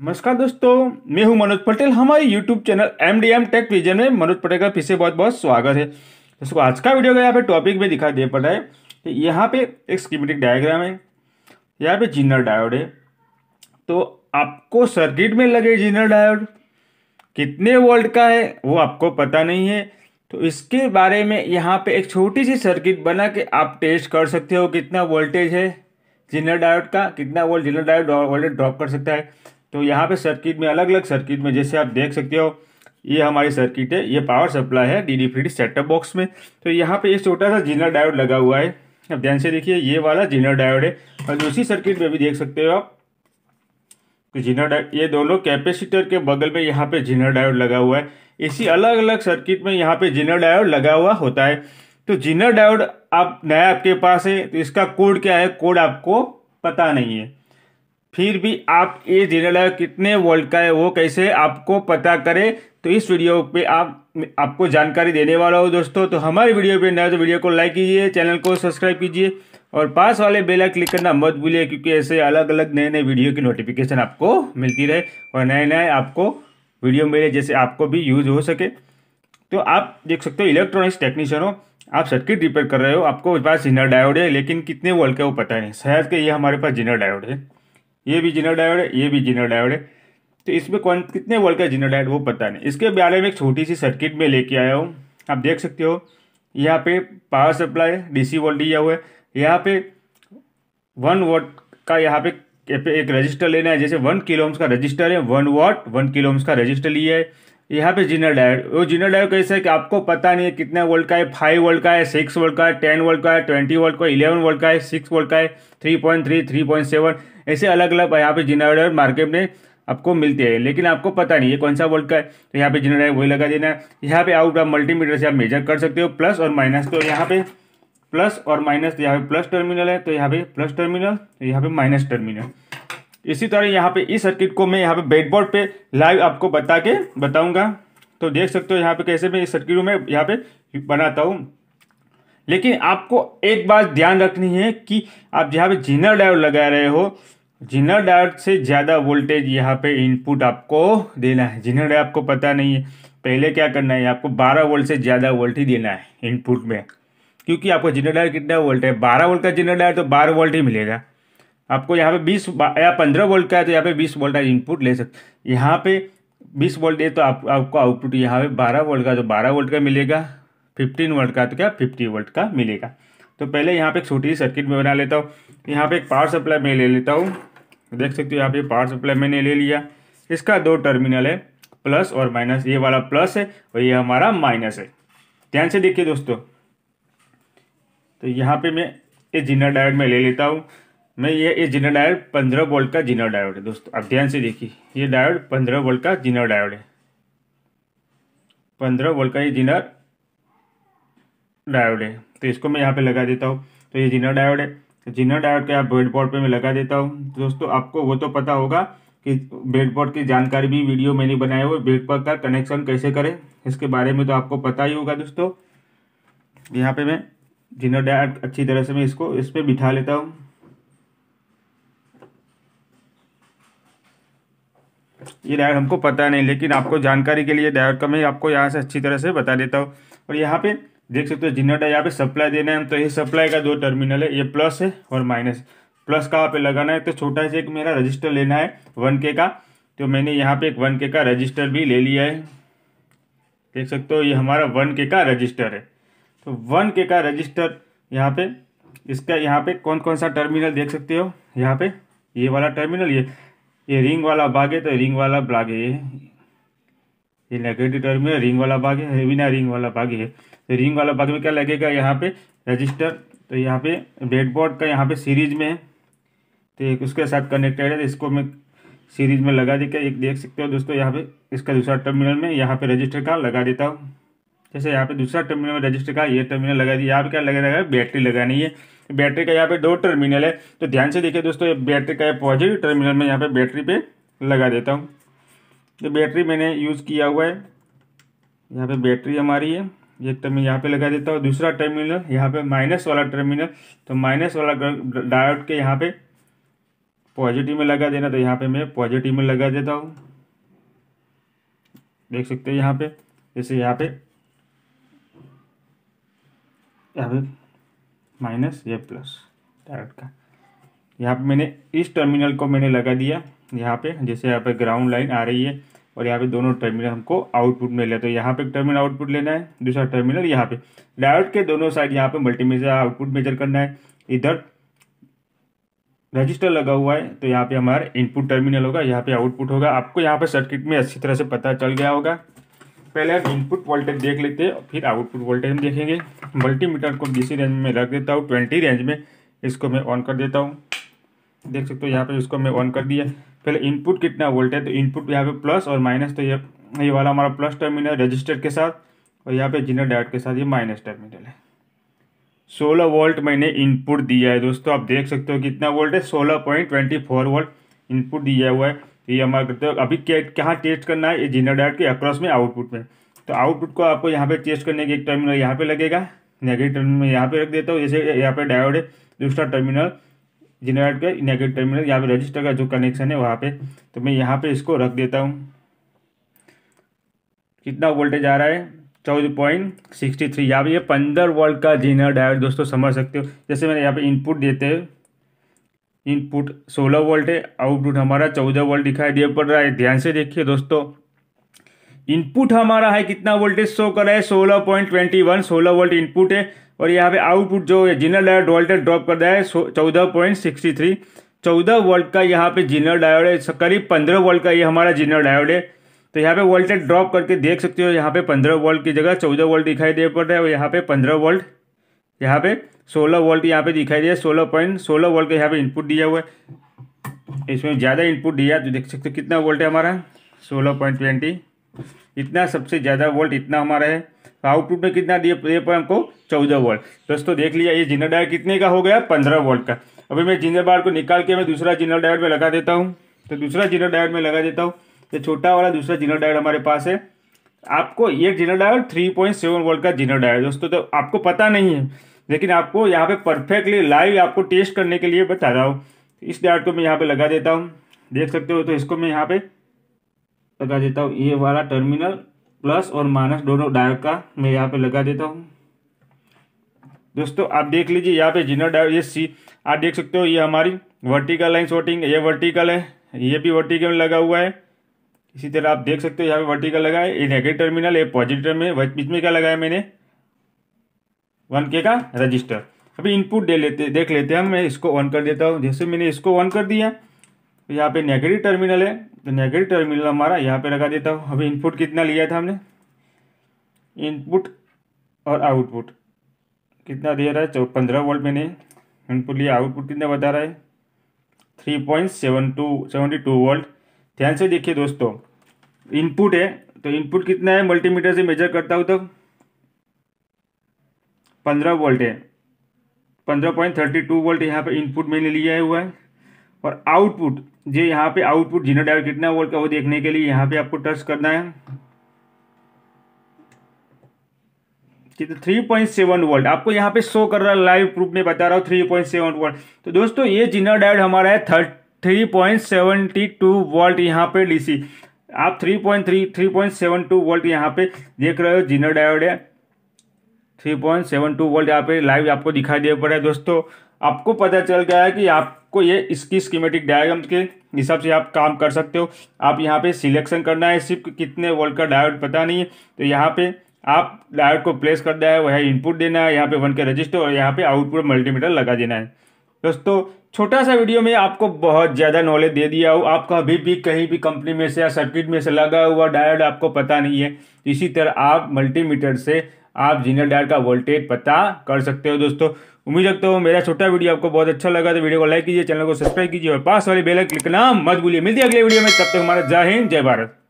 नमस्कार दोस्तों मैं हूं मनोज पटेल हमारे YouTube channel M D M tech vision में मनोज पटेल का फिर से बहुत बहुत स्वागत है दोस्तों आज का वीडियो का यहाँ पे टॉपिक में दिखाई दे पड़ा है तो यहाँ पे एक स्कीमेटिक डायग्राम है यहाँ पे जिनर डायोड है तो आपको सर्किट में लगे जिनर डायोड कितने वोल्ट का है वो आपको पता नहीं है तो इसके बारे में यहाँ पे एक छोटी सी सर्किट बना के आप टेस्ट कर सकते हो कितना वोल्टेज है जिनर डायोड का कितना volt Zener diode voltage drop कर सकता है तो यहाँ पे सर्किट में अलग अलग सर्किट में जैसे आप देख सकते हो ये हमारी सर्किट है ये पावर सप्लाई है D D feed setup box में तो यहाँ पे एक छोटा सा जिनर डायोड लगा हुआ है अब ध्यान से देखिए ये वाला जिनर डायोड है और दूसरी सर्किट में भी देख सकते हो आप तो जिनर डायोड ये दोनों कैपेसिटर के बगल में यहाँ पे जिनर डायोड लगा हुआ है इसी अलग अलग सर्किट में यहाँ पे जिनर डायोड लगा हुआ होता है तो जिनर डायोड आप नया आपके पास है तो इसका कोड क्या है कोड आपको पता नहीं है फिर भी आप ये जनरेटर कितने वोल्ट का है वो कैसे आपको पता करें तो इस वीडियो पे आप आपको जानकारी देने वाला हो दोस्तों तो हमारे वीडियो पे नया तो वीडियो को लाइक कीजिए चैनल को सब्सक्राइब कीजिए और पास वाले बेल क्लिक करना मत भूलिए क्योंकि ऐसे अलग अलग नए नए वीडियो की नोटिफिकेशन आपको मिलती रहे और नए नए आपको वीडियो मिले जैसे आपको भी यूज हो सके तो आप देख सकते हो इलेक्ट्रॉनिक्स टेक्नीशियन हो आप सर्किट रिपेयर कर रहे हो आपको पास जिनर डायोड है लेकिन कितने वोल्ट का वो पता नहीं शायद के ये हमारे पास जिनर डायोड है ये भी जीनोडायोड है ये भी जीनोडायोड है तो इसमें कौन कितने वोल्ट का जीनोडायोड वो पता नहीं इसके बारे में एक छोटी सी सर्किट में लेके आया हूँ आप देख सकते हो यहाँ पे पावर सप्लाई डीसी वोल्ट दिया हुआ है यहाँ पे वन वोट का यहाँ पे एक रजिस्टर लेना है जैसे वन किलोम्स का रजिस्टर है वन वॉट वन किलोम्स का रजिस्टर लिया है यहाँ पे जीनर डायोड वो जीनर डायोड कैसे है कि आपको पता नहीं है कितना वोल्ट का है फाइव वोल्ट का है सिक्स वोल्ट का है टेन वोल्ट का है ट्वेंटी वोल्ट का इलेवन वोल्ट का है सिक्स वोल्ट का है three point three three point seven ऐसे अलग अलग यहाँ पे जनरेटर मार्केट में आपको मिलते हैं लेकिन आपको पता नहीं ये कौन सा वोल्ट का है तो यहाँ पे है वही लगा देना है यहाँ पे आउट आप मल्टीमीटर से आप मेजर कर सकते हो प्लस और माइनस तो यहाँ पे प्लस और माइनस यहाँ पे प्लस टर्मिनल है तो यहाँ पे प्लस टर्मिनल तो यहाँ पे माइनस टर्मिनल इसी तरह यहाँ पे इस सर्किट को मैं यहाँ पे बेडबोर्ड पे लाइव आपको बता के बताऊंगा तो देख सकते हो यहाँ पे कैसे मैं इस सर्किट में यहाँ पे बनाता हूँ लेकिन आपको एक बात ध्यान रखनी है कि आप जहाँ पे जिनर डायोड लगा रहे हो जिनर डायोड से ज़्यादा वोल्टेज यहाँ पे इनपुट आपको देना है जिनर डायोड आपको पता नहीं है पहले क्या करना है आपको 12 वोल्ट से ज़्यादा वोल्ट ही देना है इनपुट में क्योंकि आपको जिनर डायोड कितना वोल्ट है बारह वोल्ट का जिनर डायोड तो बारह वोल्ट ही मिलेगा आपको यहाँ पे बीस या पंद्रह वोल्ट का है तो यहाँ पर बीस वोल्ट का इनपुट ले सकते यहाँ पे बीस वोल्ट है तो आप, आपको आउटपुट यहाँ पे बारह वोल्ट का तो बारह वोल्ट का मिलेगा फिफ्टीन वोल्ट का तो क्या फिफ्टी वोल्ट का मिलेगा तो पहले यहाँ पे एक छोटी सर्किट में बना लेता हूँ यहाँ पे एक पावर सप्लाई में ले लेता हूँ देख सकते हो यहाँ पे पावर सप्लाई मैंने ले लिया इसका दो टर्मिनल है प्लस और माइनस ये वाला प्लस है और ये हमारा माइनस है ध्यान से देखिए दोस्तों तो यहाँ पे मैं ये जिनर डायोड में ले लेता हूँ मैं ये ये जिनर डायोड पंद्रह वोल्ट का जिनर डायोड है दोस्तों अब ध्यान से देखिए ये डायोड पंद्रह वोल्ट का जिनर डायोड है पंद्रह वोल्ट का ये जिनर डायोड है तो इसको मैं यहाँ पे लगा देता हूँ तो ये जिनर डायोड है तो जिनर डायोड आप ब्रेड बोर्ड पर मैं लगा देता हूँ दोस्तों आपको वो तो पता होगा कि ब्रेड बोर्ड की जानकारी भी वीडियो मैंने बनाया हुआ ब्रेड बोर्ड का कनेक्शन कैसे करें इसके बारे में तो आपको पता ही होगा दोस्तों यहाँ पे मैं जिनर डायोड अच्छी तरह से मैं इसको इस पर बिठा लेता हूँ ये डायोड हमको पता नहीं लेकिन आपको जानकारी के लिए डायोड का मैं आपको यहाँ से अच्छी तरह से बता देता हूँ और यहाँ पे देख सकते हो जिनरेटर यहाँ पे सप्लाई देना है तो ये सप्लाई का दो टर्मिनल है ये प्लस है और माइनस प्लस वहाँ पे लगाना है तो छोटा सा एक मेरा रजिस्टर लेना है वन के का तो मैंने यहाँ पे एक वन के का रजिस्टर भी ले लिया है देख सकते हो ये हमारा वन के का रजिस्टर है तो वन के का रजिस्टर यहाँ पे इसका यहाँ पे कौन कौन सा टर्मिनल देख सकते हो यहाँ पे ये वाला टर्मिनल ये ये रिंग वाला भाग है तो रिंग वाला भाग है ये नेगेटिव टर्मिनल रिंग वाला भाग है बिना रिंग वाला भाग है तो रिंग वाला भाग में क्या लगेगा यहाँ पे रजिस्टर तो यहाँ पे ब्रेडबोर्ड का यहाँ पे सीरीज में है तो एक उसके साथ कनेक्टेड है तो इसको मैं सीरीज में लगा देकर एक देख सकते हो दोस्तों यहाँ पे इसका दूसरा टर्मिनल में यहाँ पे रजिस्टर का लगा देता हूँ जैसे यहाँ पे दूसरा टर्मिनल में रजिस्टर का ये टर्मिनल लगा दिया यहाँ पे क्या लगाना बैटरी लगानी है बैटरी का यहाँ पे दो टर्मिनल है तो ध्यान से देखिए दोस्तों ये बैटरी का पॉजिटिव टर्मिनल में यहाँ पे बैटरी पे लगा देता हूँ ये बैटरी मैंने यूज़ किया हुआ है यहाँ पे बैटरी हमारी है एक तो मैं यहाँ पे लगा देता हूँ दूसरा टर्मिनल यहाँ पे माइनस वाला टर्मिनल तो माइनस वाला डायोड के यहाँ पे पॉजिटिव में लगा देना तो यहाँ पे मैं पॉजिटिव में लगा देता हूँ देख सकते हो यहाँ पे जैसे यहाँ पे यहाँ पे माइनस ये प्लस डायोड का यहाँ पे मैंने इस टर्मिनल को मैंने लगा दिया यहाँ पे जैसे यहाँ पे ग्राउंड लाइन आ रही है और यहाँ पे दोनों टर्मिनल हमको आउटपुट मिल तो यहाँ पे टर्मिनल आउटपुट लेना है दूसरा टर्मिनल यहाँ पे डायोड के दोनों साइड यहाँ पे मल्टीमीटर आउटपुट मेजर करना है इधर रजिस्टर लगा हुआ है तो यहाँ पे हमारा इनपुट टर्मिनल होगा यहाँ पे आउटपुट होगा आपको यहाँ पे सर्किट में अच्छी तरह से पता चल गया होगा पहले हम इनपुट वोल्टेज देख लेते हैं फिर आउटपुट वोल्टेज हम देखेंगे मल्टीमीटर को डीसी रेंज में रख देता हूँ ट्वेंटी रेंज में इसको मैं ऑन कर देता हूँ देख सकते हो यहाँ पे इसको मैं ऑन कर दिया पहले इनपुट कितना वोल्ट है तो इनपुट यहाँ पे प्लस और माइनस तो ये ये वाला हमारा प्लस टर्मिनल रजिस्टर के साथ और यहाँ पे जिनर डायट के साथ ये माइनस टर्मिनल है सोलह वोल्ट मैंने इनपुट दिया है दोस्तों आप देख सकते हो कितना वोल्ट है सोलह point twenty four volt input दिया हुआ है तो ये हमारा करते हो अभी कहाँ टेस्ट करना है ये जिनर डायट के अक्रॉस में आउटपुट में तो आउटपुट को आपको यहाँ पे टेस्ट करने के एक टर्मिनल यहाँ पे लगेगा नेगेटिव टर्मिनल यहाँ पे रख देता हूँ जैसे यहाँ पे डायोड है दूसरा टर्मिनल जनरेट का नेगेटिव टर्मिनल यहाँ पे रजिस्टर का जो कनेक्शन है वहाँ पे तो मैं यहाँ पे इसको रख देता हूँ कितना वोल्टेज आ रहा है चौदह पॉइंट सिक्सटी थ्री यहाँ पर यह पंद्रह वोल्ट का जीनर डायोड दोस्तों समझ सकते हो जैसे मैंने यहाँ पे इनपुट देते हैं इनपुट सोलह वोल्ट है आउटपुट हमारा चौदह वोल्ट दिखाई दे पड़ रहा है ध्यान से देखिए दोस्तों इनपुट हमारा है कितना वोल्टेज शो कर रहा है सोलह पॉइंट ट्वेंटी वन सोलह वोल्ट इनपुट है और यहाँ पे आउटपुट जो जिनल डायोड वोल्टेज ड्रॉप कर दिया है चौदह पॉइंट सिक्सटी थ्री चौदह वोल्ट का यहाँ पे जिनल डायोड है करीब पंद्रह वोल्ट का ये हमारा जिनर डायोड है तो यहाँ पे वोल्टेज ड्रॉप करके देख सकते हो यहाँ पे पंद्रह वोल्ट की जगह चौदह वोल्ट दिखाई दे पड़ रहा है और यहाँ पे पंद्रह वोल्ट यहाँ पे सोलह वोल्ट यहाँ पे दिखाई दिया सोलह पॉइंट सोलह वोल्ट का यहाँ पे इनपुट दिया हुआ है इसमें ज़्यादा इनपुट दिया तो देख सकते हो कितना वोल्ट है हमारा सोलह पॉइंट ट्वेंटी इतना सबसे ज़्यादा वोल्ट इतना हमारा है तो आउटपुट में कितना दिए पर हमको चौदह वोल्ट दोस्तों देख लिया ये जिनर डायर कितने का हो गया पंद्रह वोल्ट का अभी मैं जिनर बार को निकाल के मैं दूसरा जिनर डायर में लगा देता हूँ तो दूसरा जिनर डायर में लगा देता हूँ ये छोटा वाला दूसरा जिनर डायर हमारे पास है आपको ये Zener diode three point seven volt का जिनर डायर दोस्तों तो आपको पता नहीं है लेकिन आपको यहाँ पर परफेक्टली लाइव आपको टेस्ट करने के लिए बता रहा हूँ इस डायर को मैं यहाँ पर लगा देता हूँ देख सकते हो तो इसको मैं यहाँ पर लगा देता हूँ ये वाला टर्मिनल प्लस और माइनस दोनों डायोड का मैं यहाँ पे लगा देता हूँ दोस्तों आप देख लीजिए यहाँ पे जिनर डायोड ये सी आप देख सकते हो ये हमारी वर्टिकल लाइन शॉर्टिंग ये वर्टिकल है ये भी वर्टिकल लगा हुआ है इसी तरह आप देख सकते हो यहाँ पे वर्टिकल लगा है ये नेगेटिव टर्मिनल ये पॉजिटिव टर्मिनल बीच में क्या लगाया मैंने वन के का रजिस्टर अभी इनपुट दे लेते देख लेते हैं मैं इसको ऑन कर देता हूँ जैसे मैंने इसको ऑन कर दिया यहाँ पे नेगेटिव टर्मिनल है तो नेगेटिव टर्मिनल हमारा यहाँ पे लगा देता हूँ अभी इनपुट कितना लिया था हमने इनपुट और आउटपुट कितना दे रहा है चौ पंद्रह वोल्ट मैंने इनपुट लिया आउटपुट कितना बता रहा है three point seven two seventy two volt ध्यान से देखिए दोस्तों इनपुट है तो इनपुट कितना है मल्टीमीटर से मेजर करता हूँ तो पंद्रह वोल्ट है पंद्रह पॉइंट थर्टी टू वोल्ट यहाँ पर इनपुट मैंने लिया हुआ है और आउटपुट जो यहाँ पे आउटपुट जीरो डायोड कितना वोल्ट का वो देखने के लिए यहाँ पे आपको टच करना है कितना थ्री पॉइंट सेवन वोल्ट आपको यहाँ पे शो कर रहा है लाइव प्रूफ में बता रहा हूँ थ्री पॉइंट सेवन वोल्ट तो दोस्तों ये जिनर डायोड हमारा है three point seventy two volt यहाँ पे डीसी आप three point three three point seven two volt यहाँ पे देख रहे हो जिनर डायोड है three point seven two volt यहाँ पे लाइव आपको दिखाई दे पड़ा है दोस्तों आपको पता चल गया है कि आप आपको ये इसकी स्कीमेटिक डायग्राम के हिसाब से आप काम कर सकते हो आप यहाँ पे सिलेक्शन करना है सिर्फ कितने वोल्ट का डायोड पता नहीं है तो यहाँ पे आप डायोड को प्लेस कर दिया है वह इनपुट देना है यहाँ पे वन के रजिस्टर और यहाँ पे आउटपुट मल्टीमीटर लगा देना है दोस्तों छोटा सा वीडियो में आपको बहुत ज़्यादा नॉलेज दे दिया हो आपको अभी भी कहीं भी कंपनी में से या सर्किट में से लगा हुआ डायोड आपको पता नहीं है इसी तरह आप मल्टीमीटर से आप जिनर डायर का वोल्टेज पता कर सकते हो दोस्तों उम्मीद रखता हूँ मेरा छोटा वीडियो आपको बहुत अच्छा लगा तो वीडियो को लाइक कीजिए चैनल को सब्सक्राइब कीजिए और पास वाले बेल क्लिक करना मत भूलिए मिलती है अगले वीडियो में तब तक हमारा जय हिंद जय भारत